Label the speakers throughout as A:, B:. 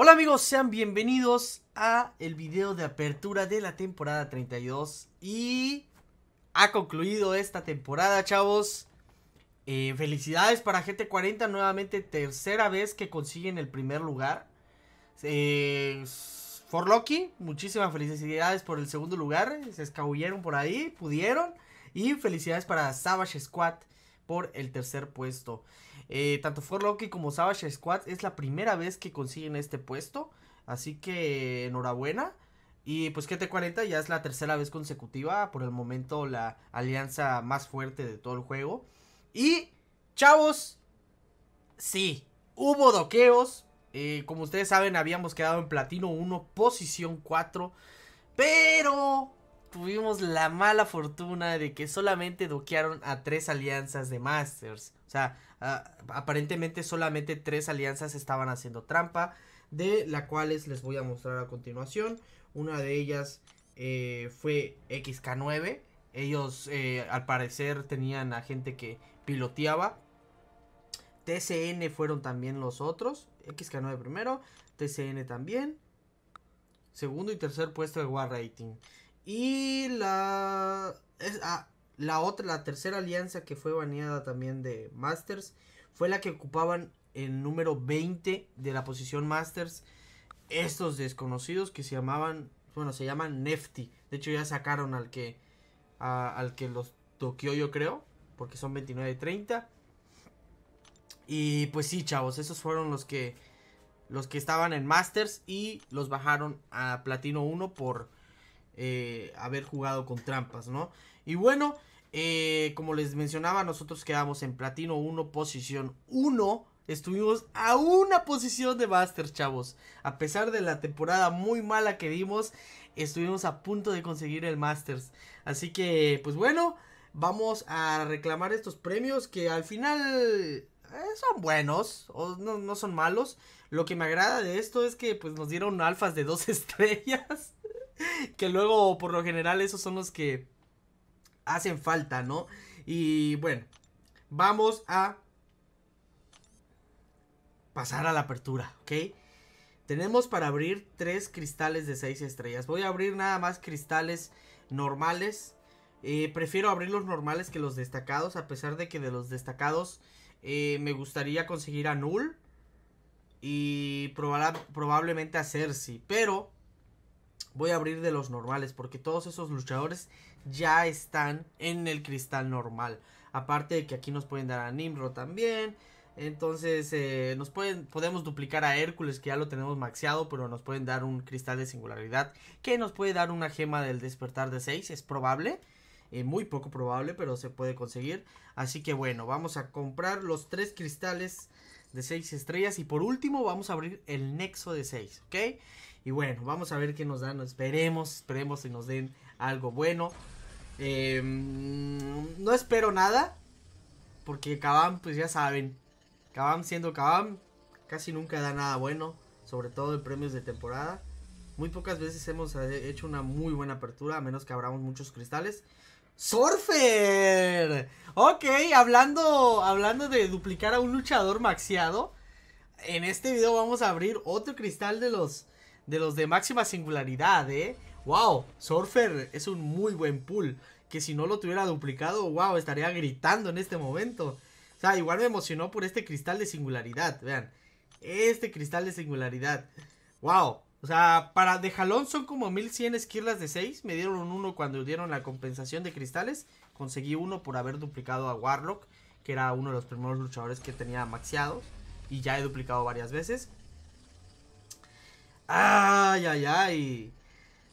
A: Hola amigos, sean bienvenidos a el video de apertura de la temporada 32 y ha concluido esta temporada, chavos. Eh, felicidades para gt 40, nuevamente tercera vez que consiguen el primer lugar. Eh, For muchísimas felicidades por el segundo lugar, se escabulleron por ahí, pudieron. Y felicidades para Savage Squad por el tercer puesto. Eh, tanto Loki como Savage Squad es la primera vez que consiguen este puesto. Así que enhorabuena. Y pues GT40 ya es la tercera vez consecutiva. Por el momento la alianza más fuerte de todo el juego. Y chavos, sí, hubo doqueos. Eh, como ustedes saben, habíamos quedado en platino 1, posición 4. Pero tuvimos la mala fortuna de que solamente doquearon a tres alianzas de Masters. O sea, ah, aparentemente solamente tres alianzas estaban haciendo trampa, de las cuales les voy a mostrar a continuación. Una de ellas eh, fue XK9. Ellos eh, al parecer tenían a gente que piloteaba. TCN fueron también los otros. XK9 primero, TCN también. Segundo y tercer puesto de War Rating. Y la... Ah, la otra, la tercera alianza que fue baneada también de Masters fue la que ocupaban el número 20 de la posición Masters. Estos desconocidos que se llamaban, bueno, se llaman Nefty. De hecho ya sacaron al que al que los toqueó yo creo, porque son 29 y 30. Y pues sí, chavos, esos fueron los que los que estaban en Masters y los bajaron a Platino 1 por eh, haber jugado con trampas, ¿no? Y bueno, eh, como les mencionaba, nosotros quedamos en platino 1, posición 1. Estuvimos a una posición de masters, chavos. A pesar de la temporada muy mala que dimos, estuvimos a punto de conseguir el Masters. Así que, pues bueno, vamos a reclamar estos premios que al final eh, son buenos, o no, son malos. Lo que me agrada de esto es que pues nos dieron alfas de dos estrellas. que luego, por lo general, esos son los que hacen falta, ¿no? Y bueno, vamos a pasar a la apertura, ¿ok? Tenemos para abrir tres cristales de seis estrellas. Voy a abrir nada más cristales normales. Eh, prefiero abrir los normales que los destacados, a pesar de que de los destacados eh, me gustaría conseguir a Null y probablemente a Cersei. Pero voy a abrir de los normales porque todos esos luchadores ya están en el cristal normal. Aparte de que aquí nos pueden dar a Nimro también. Entonces eh, nos pueden, podemos duplicar a Hércules que ya lo tenemos maxeado, pero nos pueden dar un cristal de singularidad que nos puede dar una gema del despertar de 6, es probable. Eh, muy poco probable, pero se puede conseguir. Así que bueno, vamos a comprar los tres cristales de 6 estrellas. Y por último, vamos a abrir el nexo de 6, ¿ok? Y bueno, vamos a ver qué nos dan. Esperemos, esperemos que nos den algo bueno. Em, no espero nada. Porque Kabam, pues ya saben. Kabam siendo Kabam, casi nunca da nada bueno. Sobre todo en premios de temporada. Muy pocas veces hemos eh, hecho una muy buena apertura. A menos que abramos muchos cristales. ¡Surfer! Ok, hablando, hablando de duplicar a un luchador maxiado. En este video vamos a abrir otro cristal de los de los de máxima singularidad, ¿eh? ¡Wow! Surfer es un muy buen pool. Que si no lo tuviera duplicado, wow, estaría gritando en este momento. O sea, igual me emocionó por este cristal de singularidad, vean. Este cristal de singularidad. ¡Wow! O sea, para de jalón son como 1100 esquirlas de 6. Me dieron uno cuando dieron la compensación de cristales. Conseguí uno por haber duplicado a Warlock, que era uno de los primeros luchadores que tenía maxiados. Y ya he duplicado varias veces. Ay, ay, ay.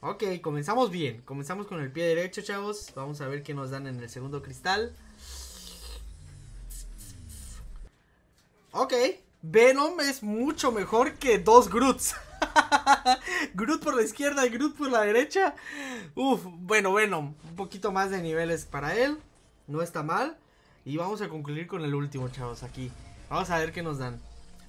A: Ok, comenzamos bien. Comenzamos con el pie derecho, chavos. Vamos a ver qué nos dan en el segundo cristal. Ok. Venom es mucho mejor que dos Groots. Groot por la izquierda y Groot por la derecha. Uf, bueno, Venom. Un poquito más de niveles para él. No está mal. Y vamos a concluir con el último, chavos, aquí. Vamos a ver qué nos dan.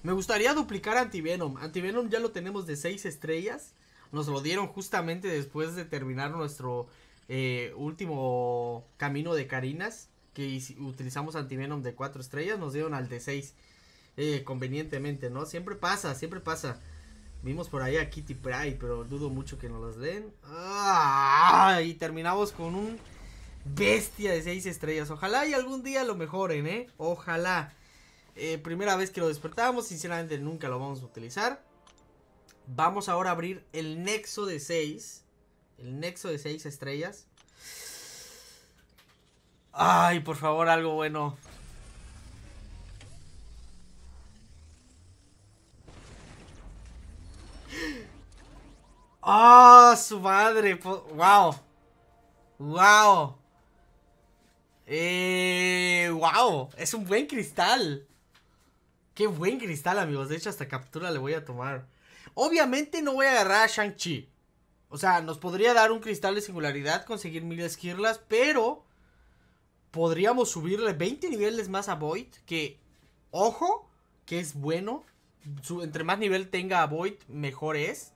A: Me gustaría duplicar Antivenom. Antivenom ya lo tenemos de 6 estrellas. Nos lo dieron justamente después de terminar nuestro eh, último camino de Carinas. Que utilizamos Antivenom de 4 estrellas. Nos dieron al de 6. Eh, convenientemente, ¿no? Siempre pasa, siempre pasa. Vimos por ahí a Kitty Pryde, pero dudo mucho que nos las den. ¡Ah! y terminamos con un bestia de 6 estrellas. Ojalá y algún día lo mejoren, ¿eh? Ojalá. Eh, primera vez que lo despertamos, sinceramente nunca lo vamos a utilizar. Vamos ahora a abrir el nexo de 6. El nexo de 6 estrellas. Ay, por favor, algo bueno. Ah, su madre! ¡Wow! ¡Wow! Eh, ¡Wow! Es un buen cristal. Qué buen cristal, amigos. De hecho, hasta captura le voy a tomar. Obviamente no voy a agarrar a Shang-Chi. O sea, nos podría dar un cristal de singularidad, conseguir mil esquirlas, pero podríamos subirle 20 niveles más a Void, que, ojo, que es bueno. entre más nivel tenga a Void, mejor es.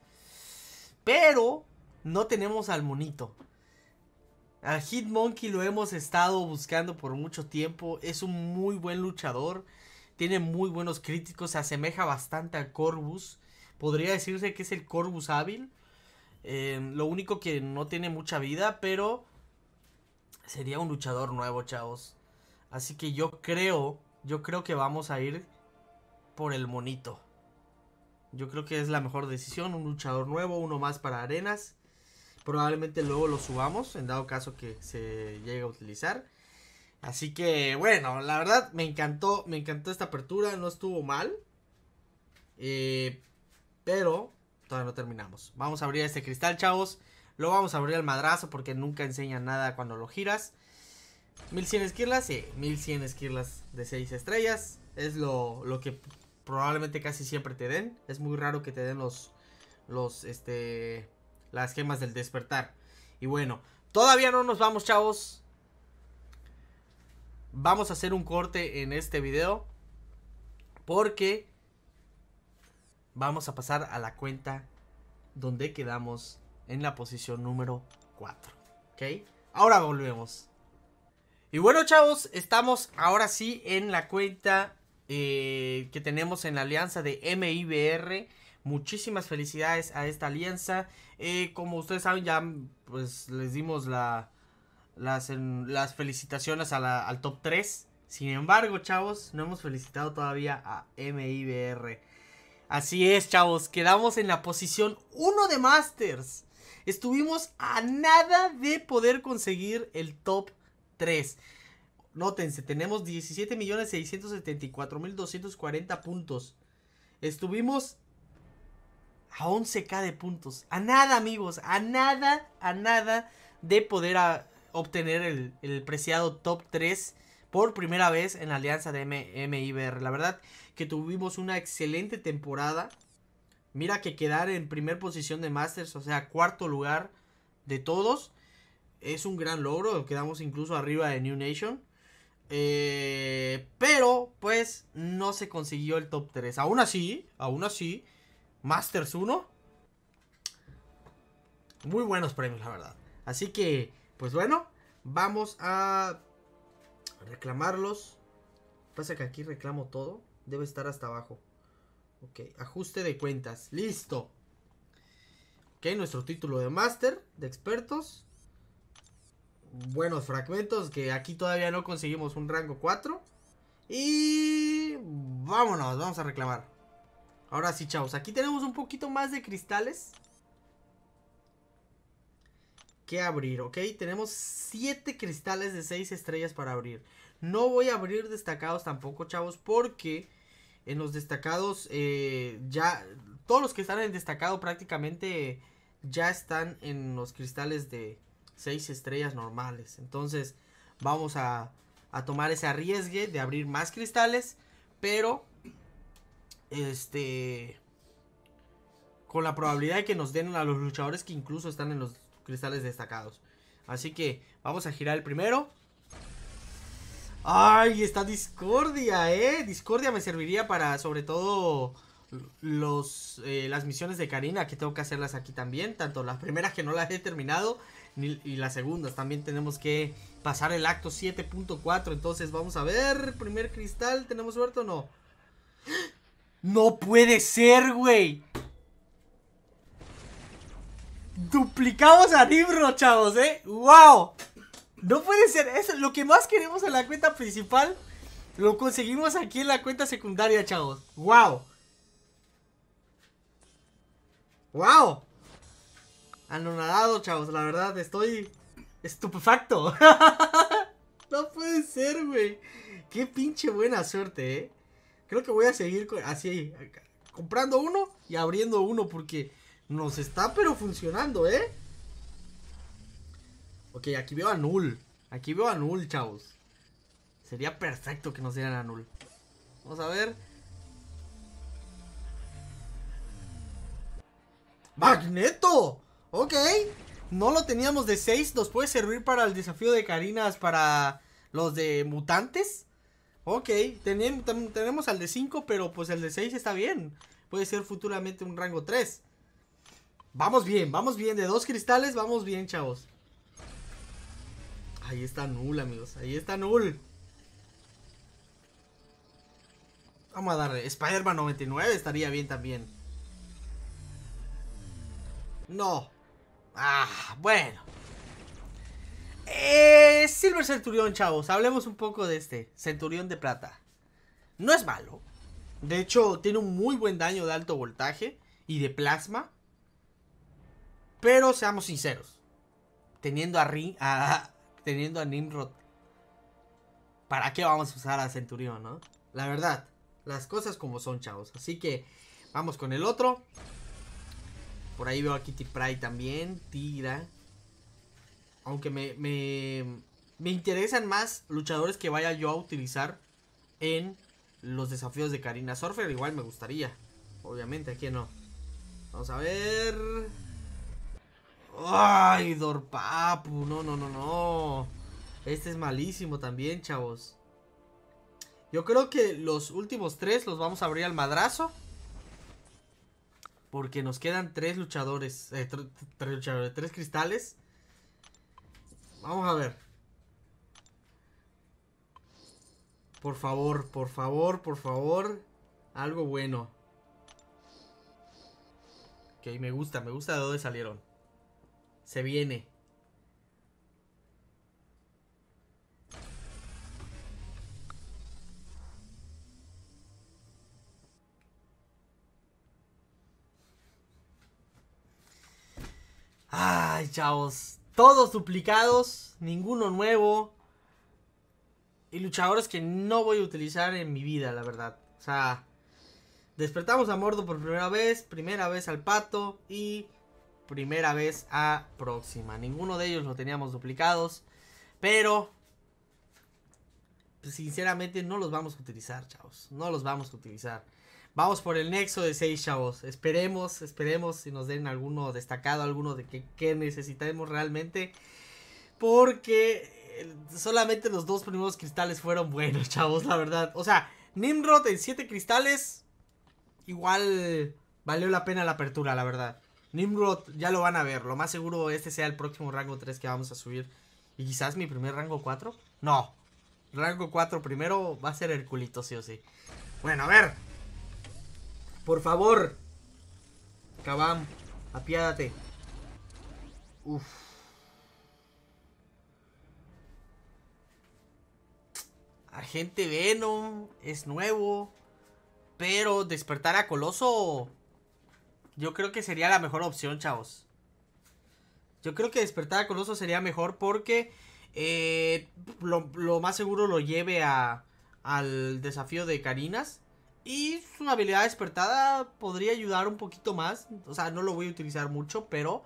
A: Pero no tenemos al monito. Al Hitmonkey lo hemos estado buscando por mucho tiempo. Es un muy buen luchador tiene muy buenos críticos, se asemeja bastante a Corvus. Podría decirse que es el Corvus hábil. Eh, lo único que no tiene mucha vida, pero sería un luchador nuevo, chavos. Así que yo creo, yo creo que vamos a ir por el monito. Yo creo que es la mejor decisión, un luchador nuevo, uno más para arenas. Probablemente luego lo subamos, en dado caso que se llegue a utilizar. Así que bueno, la verdad me encantó, me encantó esta apertura, no estuvo mal. Eh, pero todavía no terminamos. Vamos a abrir este cristal, chavos. Lo vamos a abrir al madrazo porque nunca enseña nada cuando lo giras. 1100 esquirlas, sí, 1100 esquirlas de 6 estrellas. Es lo, lo, que probablemente casi siempre te den. Es muy raro que te den los, los, este, las gemas del despertar. Y bueno, todavía no nos vamos, chavos vamos a hacer un corte en este video porque vamos a pasar a la cuenta donde quedamos en la posición número 4. ¿Ok? Ahora volvemos. Y bueno, chavos, estamos ahora sí en la cuenta eh, que tenemos en la alianza de MIBR. Muchísimas felicidades a esta alianza. Eh, como ustedes saben, ya pues les dimos la, las, las felicitaciones al top 3. Sin embargo, chavos, no hemos felicitado todavía a MIBR. Así es, chavos, quedamos en la posición 1 de Masters. Estuvimos a nada de poder conseguir el top 3. Nótense, tenemos 17.674.240 puntos. Estuvimos a 11k de puntos. A nada, amigos, a nada, a nada de poder a obtener el, preciado top 3 por primera vez en la alianza de MIBR. La verdad que tuvimos una excelente temporada. Mira que quedar en primer posición de Masters, o sea, cuarto lugar de todos, es un gran logro. Quedamos incluso arriba de New Nation. Eh, pero, pues, no se consiguió el top 3. Aún así, aún así, Masters 1. Muy buenos premios, la verdad. Así que pues bueno, vamos a reclamarlos. Pasa que aquí reclamo todo. Debe estar hasta abajo. Ok, ajuste de cuentas. Listo. Ok, nuestro título de máster, de expertos. Buenos fragmentos, que aquí todavía no conseguimos un rango 4. Y vámonos, vamos a reclamar. Ahora sí, chavos, aquí tenemos un poquito más de cristales que abrir, ¿ok? Tenemos 7 cristales de 6 estrellas para abrir. No voy a abrir destacados tampoco, chavos, porque en los destacados eh, ya... Todos los que están en destacado prácticamente ya están en los cristales de 6 estrellas normales. Entonces vamos a, a tomar ese arriesgue de abrir más cristales, pero... Este con la probabilidad de que nos den a los luchadores que incluso están en los cristales destacados. Así que vamos a girar el primero. ¡Ay! Está Discordia, ¿eh? Discordia me serviría para, sobre todo, los, eh, las misiones de Karina, que tengo que hacerlas aquí también. Tanto las primeras que no las he terminado, y las segundas. También tenemos que pasar el acto 7.4. Entonces, vamos a ver. Primer cristal, ¿tenemos suerte o no? ¡No puede ser, güey! Duplicamos a libro chavos, ¿eh? ¡Wow! No puede ser. Eso, lo que más queremos en la cuenta principal lo conseguimos aquí en la cuenta secundaria, chavos. ¡Wow! ¡Wow! Anonadado, chavos. La verdad, estoy estupefacto. no puede ser, güey. Qué pinche buena suerte, ¿eh? Creo que voy a seguir así, comprando uno y abriendo uno porque... Nos está pero funcionando, ¿eh? Ok, aquí veo a Null. Aquí veo a Null, chavos. Sería perfecto que nos dieran a Null. Vamos a ver. ¡Magneto! Ok. No lo teníamos de 6. ¿Nos puede servir para el desafío de Carinas para los de mutantes? Ok. tenemos al de 5, pero pues el de 6 está bien. Puede ser futuramente un rango 3. Vamos bien, vamos bien. De dos cristales, vamos bien, chavos. Ahí está Null, amigos. Ahí está Null. Vamos a darle. Spider-Man 99 estaría bien también. No. Ah, bueno. Eh, Silver Centurión, chavos. Hablemos un poco de este. Centurión de plata. No es malo. De hecho, tiene un muy buen daño de alto voltaje y de plasma. Pero seamos sinceros. Teniendo a, teniendo a Nimrod. ¿Para qué vamos a usar a Centurión, no? La verdad. Las cosas como son, chavos. Así que vamos con el otro. Por ahí veo a Kitty Pry también. Tira. Aunque me, me, me interesan más luchadores que vaya yo a utilizar en los desafíos de Karina Surfer. Igual me gustaría. Obviamente, aquí no. Vamos a ver. ¡Ay, Dorpapu! No, no, no, no. Este es malísimo también, chavos. Yo creo que los últimos tres los vamos a abrir al madrazo. Porque nos quedan tres luchadores. Eh, tres luchadores, tres cristales. Vamos a ver. Por favor, por favor, por favor. Algo bueno. Ok, me gusta, me gusta de dónde salieron. Se viene. Ay, chavos. Todos duplicados, ninguno nuevo. Y luchadores que no voy a utilizar en mi vida, la verdad. O sea, despertamos a Mordo por primera vez, primera vez al pato y primera vez a próxima. Ninguno de ellos lo teníamos duplicados, pero pues, sinceramente no los vamos a utilizar, chavos. No los vamos a utilizar. Vamos por el nexo de 6, chavos. Esperemos, esperemos si nos den alguno destacado, alguno de que, que necesitemos realmente. Porque eh, solamente los dos primeros cristales fueron buenos, chavos, la verdad. O sea, Nimrod en 7 cristales, igual valió la pena la apertura, la verdad. Nimrod ya lo van a ver. Lo más seguro este sea el próximo rango 3 que vamos a subir. Y quizás mi primer rango 4. No. Rango 4 primero va a ser Herculito, sí o sí. Bueno, a ver. Por favor. Kabam, apiádate. Uf. Agente Venom es nuevo. Pero despertar a Coloso yo creo que sería la mejor opción, chavos. Yo creo que despertar a Coloso sería mejor porque eh, lo, más seguro lo lleve a, al desafío de Karinas. Y su habilidad despertada podría ayudar un poquito más. O sea, no lo voy a utilizar mucho, pero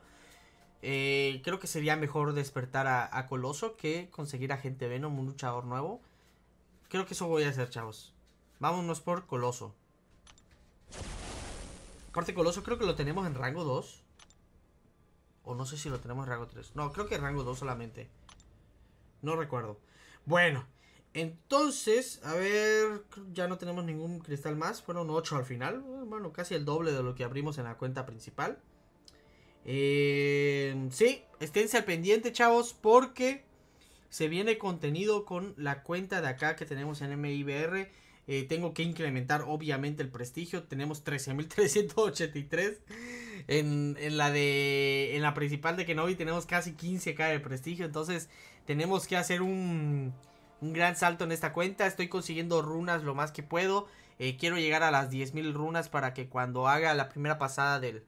A: eh, creo que sería mejor despertar a, a Coloso que conseguir a Gente Venom, un luchador nuevo. Creo que eso voy a hacer, chavos. Vámonos por Coloso. Corte Coloso creo que lo tenemos en rango 2. O no sé si lo tenemos en rango 3. No, creo que en rango 2 solamente. No recuerdo. Bueno, entonces, a ver, ya no tenemos ningún cristal más. Fueron 8 al final. Bueno, casi el doble de lo que abrimos en la cuenta principal. Eh, sí, esténse al pendiente, chavos, porque se viene contenido con la cuenta de acá que tenemos en MIBR. Eh, tengo que incrementar obviamente el prestigio. Tenemos 13.383. En, en, la de. En la principal de Kenobi tenemos casi 15k de prestigio. Entonces tenemos que hacer un, un gran salto en esta cuenta. Estoy consiguiendo runas lo más que puedo. Eh, quiero llegar a las 10.000 runas para que cuando haga la primera pasada del,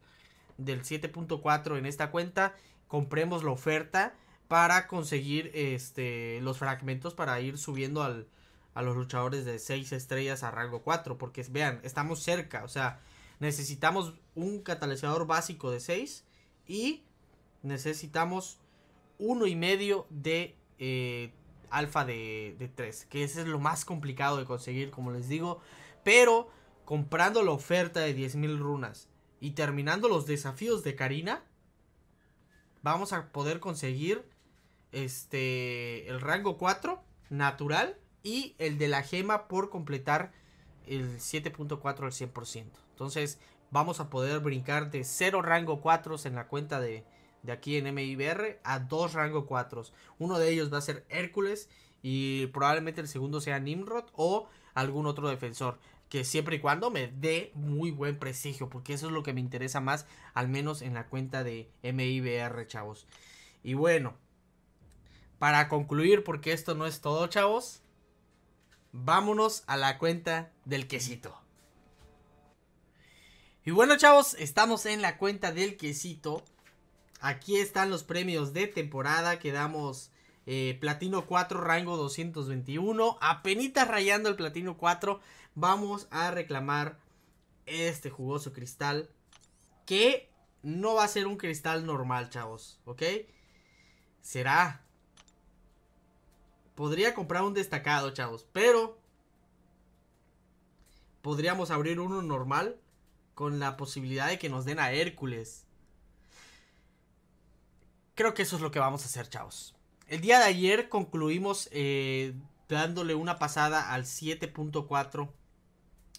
A: del 7.4 en esta cuenta, compremos la oferta para conseguir este, los fragmentos para ir subiendo al, a los luchadores de 6 estrellas a rango 4. Porque vean, estamos cerca. O sea, necesitamos un catalizador básico de 6 y necesitamos uno y medio de eh, alfa de, de 3. Que ese es lo más complicado de conseguir, como les digo. Pero comprando la oferta de 10.000 runas y terminando los desafíos de Karina, vamos a poder conseguir este el rango 4 natural y el de la gema por completar el 7.4 al 100%. Entonces vamos a poder brincar de 0 rango 4 en la cuenta de, de aquí en MIBR a 2 rango 4. Uno de ellos va a ser Hércules y probablemente el segundo sea Nimrod o algún otro defensor. Que siempre y cuando me dé muy buen prestigio, porque eso es lo que me interesa más, al menos en la cuenta de MIBR, chavos. Y bueno, para concluir, porque esto no es todo, chavos, vámonos a la cuenta del quesito. Y bueno, chavos, estamos en la cuenta del quesito. Aquí están los premios de temporada. Quedamos eh, platino 4, rango 221. Apenitas rayando el platino 4. Vamos a reclamar este jugoso cristal. Que no va a ser un cristal normal, chavos. ¿Ok? Será Podría comprar un destacado, chavos. Pero podríamos abrir uno normal con la posibilidad de que nos den a Hércules. Creo que eso es lo que vamos a hacer, chavos. El día de ayer concluimos eh, dándole una pasada al 7.4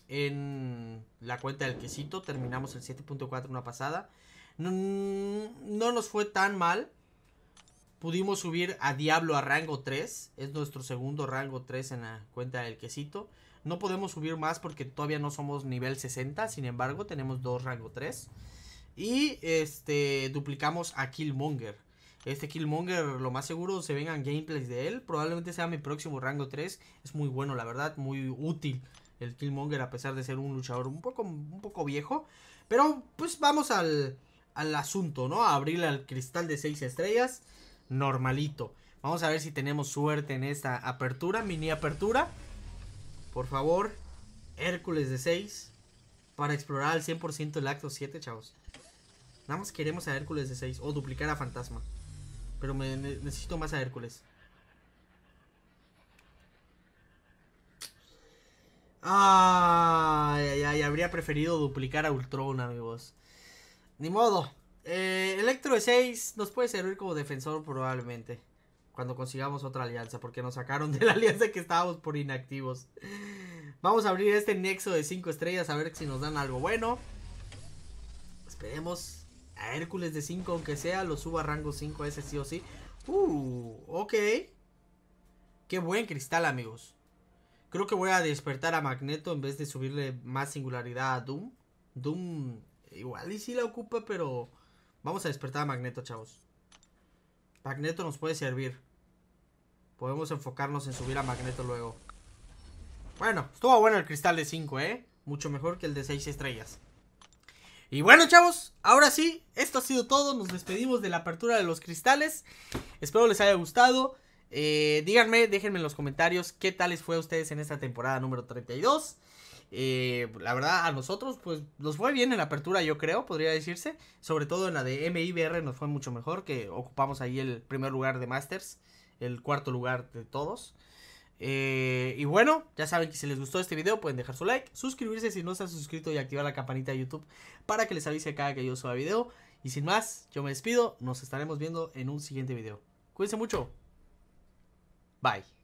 A: en la cuenta del quesito. Terminamos el 7.4 una pasada. No, no nos fue tan mal. Pudimos subir a Diablo a rango 3. Es nuestro segundo rango 3 en la cuenta del quesito. No podemos subir más porque todavía no somos nivel 60. Sin embargo, tenemos dos rango 3. Y este duplicamos a Killmonger. Este Killmonger, lo más seguro, se vengan gameplays de él. Probablemente sea mi próximo rango 3. Es muy bueno, la verdad, muy útil el Killmonger, a pesar de ser un luchador un poco, un poco viejo. Pero pues vamos al, asunto, ¿no? A abrir al cristal de 6 estrellas normalito. Vamos a ver si tenemos suerte en esta apertura, mini apertura. Por favor, Hércules de 6 para explorar al 100% el acto 7, chavos. Nada más queremos a Hércules de 6 o duplicar a Fantasma. Pero necesito más a Hércules. Ay, ay, ay, habría preferido duplicar a Ultron, amigos. Ni modo, eh, Electro de 6 nos puede servir como defensor probablemente. Cuando consigamos otra alianza. Porque nos sacaron de la alianza que estábamos por inactivos. Vamos a abrir este nexo de 5 estrellas. A ver si nos dan algo bueno. Esperemos. A Hércules de 5 aunque sea. Lo suba a rango 5 ese sí o sí. Uh, ok. Qué buen cristal amigos. Creo que voy a despertar a Magneto en vez de subirle más singularidad a Doom. Doom igual y sí la ocupa pero... Vamos a despertar a Magneto, chavos. Magneto nos puede servir. Podemos enfocarnos en subir a Magneto luego. Bueno, estuvo bueno el cristal de 5, ¿eh? Mucho mejor que el de 6 estrellas. Y bueno, chavos, ahora sí, esto ha sido todo. Nos despedimos de la apertura de los cristales. Espero les haya gustado. Eh, díganme, déjenme en los comentarios qué tales fue a ustedes en esta temporada número 32. Eh, la verdad, a nosotros, pues nos fue bien en la apertura, yo creo, podría decirse. Sobre todo en la de MIBR nos fue mucho mejor, que ocupamos ahí el primer lugar de Masters, el cuarto lugar de todos. Eh, y bueno, ya saben que si les gustó este video pueden dejar su like, suscribirse si no se han suscrito y activar la campanita de YouTube para que les avise cada que yo suba video. Y sin más, yo me despido, nos estaremos viendo en un siguiente video. Cuídense mucho. Bye.